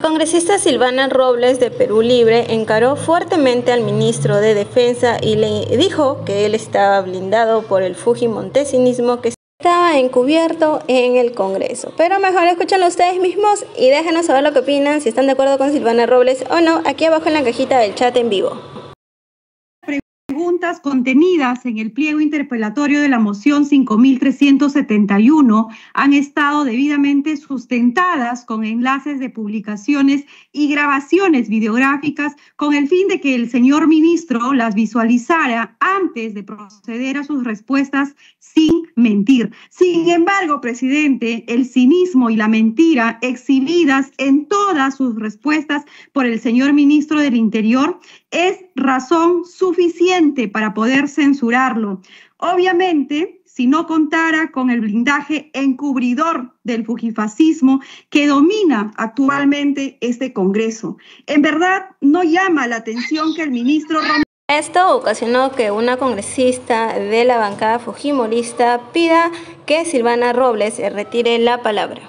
congresista Silvana Robles de Perú Libre encaró fuertemente al ministro de Defensa y le dijo que él estaba blindado por el fujimontesinismo que estaba encubierto en el Congreso. Pero mejor escúchenlo ustedes mismos y déjenos saber lo que opinan, si están de acuerdo con Silvana Robles o no, aquí abajo en la cajita del chat en vivo contenidas en el pliego interpelatorio de la moción 5371 han estado debidamente sustentadas con enlaces de publicaciones y grabaciones videográficas con el fin de que el señor ministro las visualizara antes de proceder a sus respuestas sin mentir. Sin embargo, presidente, el cinismo y la mentira exhibidas en todas sus respuestas por el señor ministro del Interior es razón suficiente para poder censurarlo. Obviamente, si no contara con el blindaje encubridor del fujifascismo que domina actualmente este Congreso. En verdad, no llama la atención que el ministro Romero esto ocasionó que una congresista de la bancada fujimorista pida que Silvana Robles retire la palabra.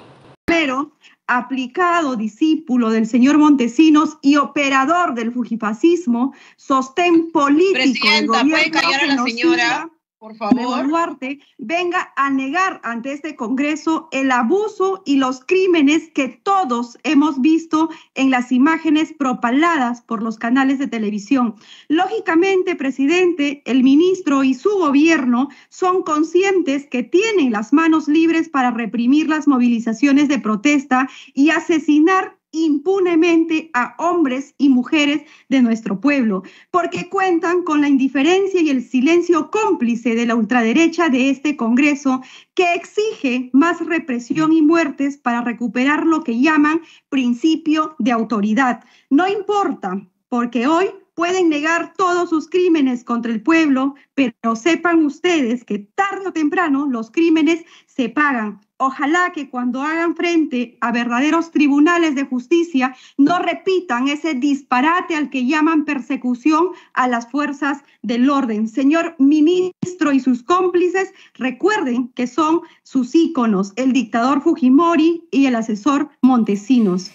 Pero aplicado discípulo del señor Montesinos y operador del Fujifascismo, sostén político Presidenta, gobierno la señora? por favor. Duarte venga a negar ante este Congreso el abuso y los crímenes que todos hemos visto en las imágenes propaladas por los canales de televisión. Lógicamente, presidente, el ministro y su gobierno son conscientes que tienen las manos libres para reprimir las movilizaciones de protesta y asesinar impunemente a hombres y mujeres de nuestro pueblo, porque cuentan con la indiferencia y el silencio cómplice de la ultraderecha de este Congreso, que exige más represión y muertes para recuperar lo que llaman principio de autoridad. No importa, porque hoy pueden negar todos sus crímenes contra el pueblo, pero sepan ustedes que tarde o temprano los crímenes se pagan ojalá que cuando hagan frente a verdaderos tribunales de justicia no repitan ese disparate al que llaman persecución a las fuerzas del orden. Señor ministro y sus cómplices, recuerden que son sus íconos, el dictador Fujimori y el asesor Montesinos.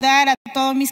Dar a todos mis